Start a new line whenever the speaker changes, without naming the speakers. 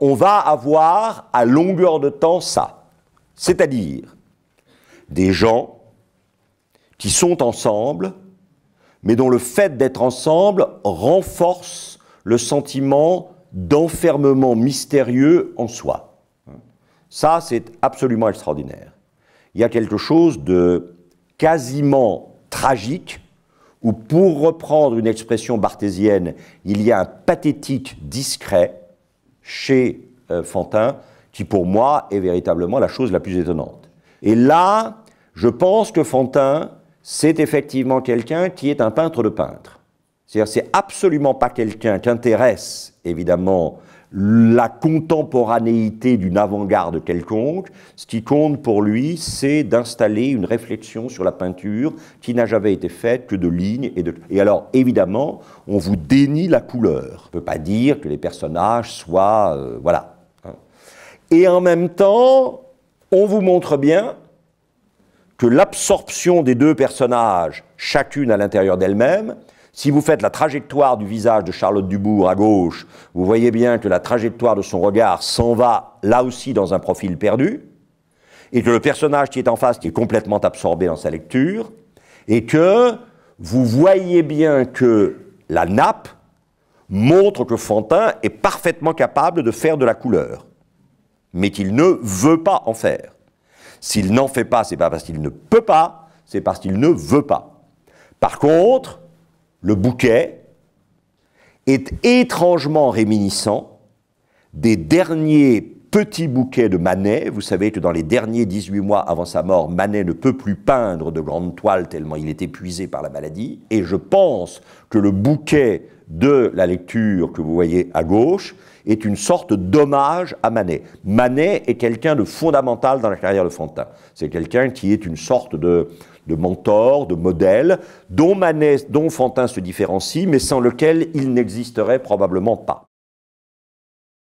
on va avoir à longueur de temps ça. C'est-à-dire des gens qui sont ensemble, mais dont le fait d'être ensemble renforce le sentiment d'enfermement mystérieux en soi. Ça, c'est absolument extraordinaire. Il y a quelque chose de quasiment tragique, ou pour reprendre une expression barthésienne, il y a un pathétique discret chez euh, Fantin, qui pour moi est véritablement la chose la plus étonnante. Et là, je pense que Fantin, c'est effectivement quelqu'un qui est un peintre de peintres. C'est-à-dire, c'est absolument pas quelqu'un qui intéresse, évidemment, la contemporanéité d'une avant-garde quelconque. Ce qui compte pour lui, c'est d'installer une réflexion sur la peinture qui n'a jamais été faite que de lignes. Et, de... et alors, évidemment, on vous dénie la couleur. On ne peut pas dire que les personnages soient... Euh, voilà. Hein. Et en même temps, on vous montre bien que l'absorption des deux personnages, chacune à l'intérieur d'elle-même, si vous faites la trajectoire du visage de Charlotte Dubourg à gauche, vous voyez bien que la trajectoire de son regard s'en va là aussi dans un profil perdu, et que le personnage qui est en face qui est complètement absorbé dans sa lecture, et que vous voyez bien que la nappe montre que Fantin est parfaitement capable de faire de la couleur, mais qu'il ne veut pas en faire. S'il n'en fait pas, c'est pas parce qu'il ne peut pas, c'est parce qu'il ne veut pas. Par contre, le bouquet est étrangement réminiscent des derniers petit bouquet de Manet. Vous savez que dans les derniers 18 mois avant sa mort, Manet ne peut plus peindre de grandes toiles tellement il est épuisé par la maladie. Et je pense que le bouquet de la lecture que vous voyez à gauche est une sorte d'hommage à Manet. Manet est quelqu'un de fondamental dans la carrière de Fantin. C'est quelqu'un qui est une sorte de, mentor, de modèle, dont Manet, dont Fantin se différencie, mais sans lequel il n'existerait probablement pas.